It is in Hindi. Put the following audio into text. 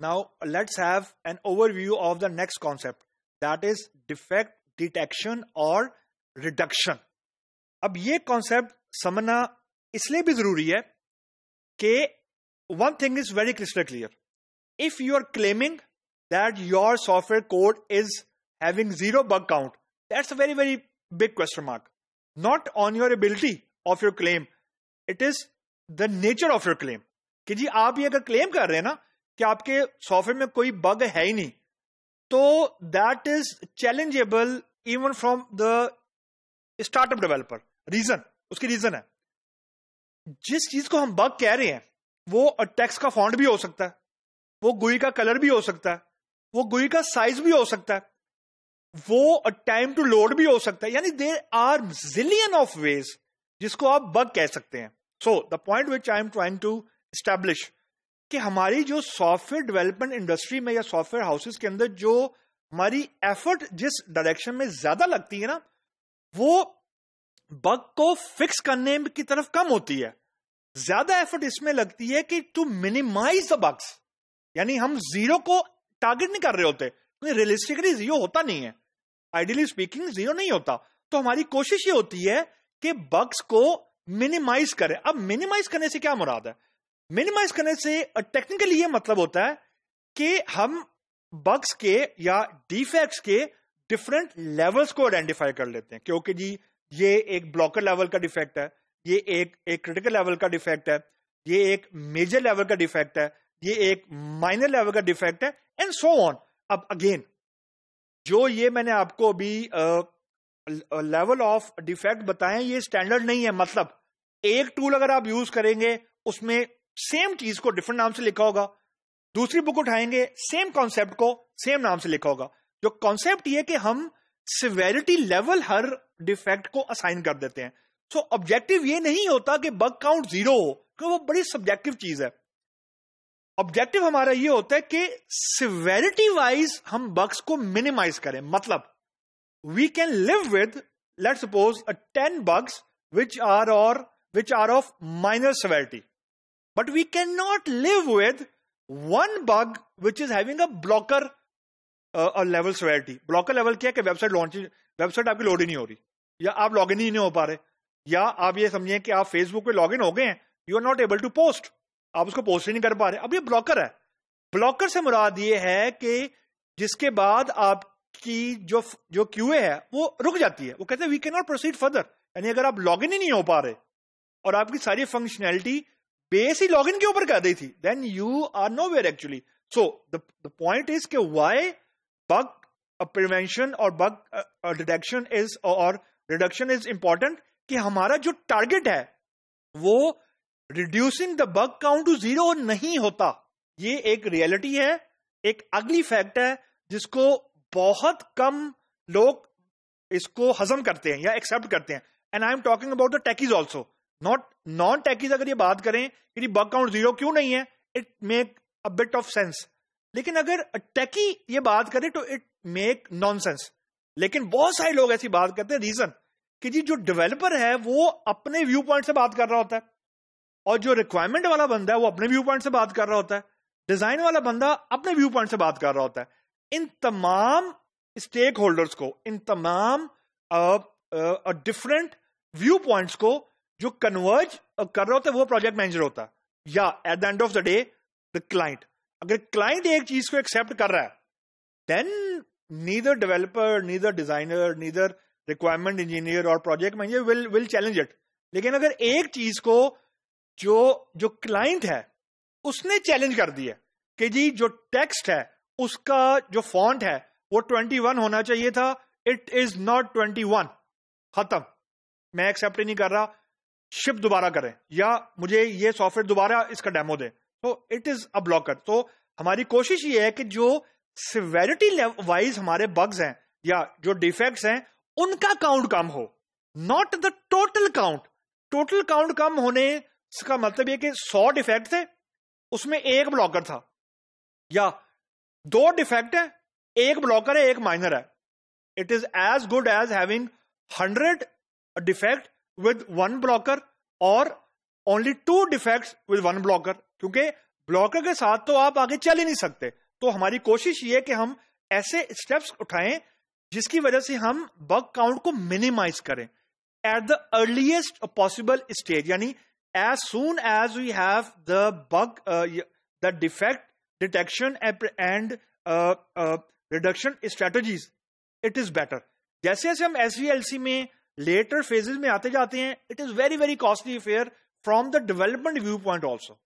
Now let's have an overview of the next concept that is defect detection or reduction. अब ये concept समझना इसलिए भी जरूरी है कि one thing is very crystal clear. If you are claiming that your software code is having zero bug count, that's a very very big question mark. Not on your ability of your claim, it is the nature of your claim. कि जी आप ये अगर claim कर रहे हैं ना कि आपके सॉफ्टवेयर में कोई बग है ही नहीं तो that is challengeable even from the startup developer reason उसकी रीजन है जिस चीज को हम बग कह रहे हैं वो टेक्स का फॉन्ट भी हो सकता है वो गुई का कलर भी हो सकता है वो गुई का साइज भी हो सकता है वो टाइम टू लोड भी हो सकता है यानी there are zillion of ways जिसको आप बग कह सकते हैं so the point which I am trying to establish कि हमारी जो सॉफ्टवेयर डेवलपमेंट इंडस्ट्री में या सॉफ्टवेयर हाउसेस के अंदर जो हमारी एफर्ट जिस डायरेक्शन में ज्यादा लगती है ना वो बग को फिक्स करने की तरफ कम होती है ज्यादा एफर्ट इसमें लगती है कि टू मिनिमाइज द बग्स यानी हम जीरो को टारगेट नहीं कर रहे होते क्योंकि रियलिस्टिकली जीरो होता नहीं है आइडियली स्पीकिंग जीरो नहीं होता तो हमारी कोशिश ये होती है कि बग्स को मिनिमाइज करें अब मिनिमाइज करने से क्या मुराद है मिनिमाइज करने से टेक्निकली ये मतलब होता है कि हम बग्स के या डिफेक्ट्स के डिफरेंट लेवल्स को आइडेंटिफाई कर लेते हैं क्योंकि जी ये एक ब्लॉकर लेवल का डिफेक्ट है ये एक एक क्रिटिकल लेवल का डिफेक्ट है ये एक मेजर लेवल का डिफेक्ट है ये एक माइनर लेवल का डिफेक्ट है एंड सो ऑन अब अगेन जो ये मैंने आपको अभी लेवल ऑफ डिफेक्ट बताए ये स्टैंडर्ड नहीं है मतलब एक टूल अगर आप यूज करेंगे उसमें सेम चीज को डिफरेंट नाम से लिखा होगा दूसरी बुक उठाएंगे सेम कॉन्सेप्ट को सेम नाम से लिखा होगा जो कॉन्सेप्ट ये कि हम सिवेरिटी लेवल हर डिफेक्ट को असाइन कर देते हैं सो so, ऑब्जेक्टिव ये नहीं होता कि बग काउंट जीरो हो क्योंकि वो बड़ी सब्जेक्टिव चीज है ऑब्जेक्टिव हमारा ये होता है कि सिवेरिटी वाइज हम बग्स को मिनिमाइज करें मतलब we can live with let suppose ten bugs which are और which are of minor severity but we can not live with one bug which is a blocker और लेवल सेवेरिटी ब्लॉकर लेवल क्या है वेबसाइट लॉन्च वेबसाइट आपकी लोड ही नहीं हो रही या आप लॉग इन ही नहीं हो पा रहे या आप ये समझिए कि आप फेसबुक पे लॉग इन हो गए हैं you are not able to post आप उसको पोस्ट ही नहीं कर पा रहे अब ये ब्लॉकर है ब्लॉकर से मुराद ये है कि जिसके बाद आपकी जो जो क्यूए है वो रुक जाती है वो कहते हैं we can not proceed further यानी अगर आप लॉग इन ही नहीं हो पा रहे और आपकी सारी फंक्शनैलिटी बेस ही लॉगिन के ऊपर कर दी थी then you are nowhere actually so the point is के वाई बग प्रिवेंशन और बग डिटेक्शन इज और रिडक्शन इज इंपॉर्टेंट कि हमारा जो टारगेट है वो reducing the bug count to zero नहीं होता ये एक रियलिटी है एक अगली फैक्ट है जिसको बहुत कम लोग इसको हजम करते हैं या एक्सेप्ट करते हैं and I am talking about the techies also not non techies अगर ये बात करें कि बग काउंट जीरो क्यों नहीं है it make a bit of sense लेकिन अगर टैकी ये बात करें तो इट मेक नॉन लेकिन बहुत सारे लोग ऐसी बात करते हैं रीजन कि जी जो डेवलपर है वो अपने व्यू पॉइंट से बात कर रहा होता है और जो रिक्वायरमेंट वाला बंदा है वो अपने व्यू पॉइंट से बात कर रहा होता है डिजाइन वाला बंदा अपने व्यू पॉइंट से बात कर रहा होता है इन तमाम स्टेक होल्डर्स को इन तमाम डिफरेंट व्यू पॉइंट्स को जो कन्वर्ज कर रहा होता है वो प्रोजेक्ट मैनेजर होता या at the end of the day the client अगर क्लाइंट एक चीज को एक्सेप्ट कर रहा है then neither developer neither designer neither requirement engineer और project manager will will challenge it लेकिन अगर एक चीज को जो जो क्लाइंट है उसने चैलेंज कर दिया कि जी जो टेक्स्ट है उसका जो फॉन्ट है वो 21 होना चाहिए था इट इज नॉट 21 खत्म मैं एक्सेप्ट ही नहीं कर रहा शिप दोबारा करें या मुझे ये सॉफ्टवेयर दोबारा इसका डेमो दे तो इट इज अ ब्लॉकर तो हमारी कोशिश ये है कि जो सिवेरिटी वाइज हमारे बग्स हैं या जो डिफेक्ट्स हैं उनका काउंट कम हो not the total count total count कम होने का मतलब ये कि सौ डिफेक्ट थे उसमें एक ब्लॉकर था या दो डिफेक्ट है एक ब्लॉकर है एक माइनर है it is as good as having hundred defect with one blocker और only two defect with one blocker क्योंकि ब्लॉकर के साथ तो आप आगे चल ही नहीं सकते तो हमारी कोशिश ये कि हम ऐसे स्टेप्स उठाएं जिसकी वजह से हम बग काउंट को मिनिमाइज करें at the earliest possible stage यानी as soon as we have the bug the defect detection and reduction strategies it is better जैसे जैसे हम एस में लेटर फेजेस में आते जाते हैं it is very very costly affair from the development view point also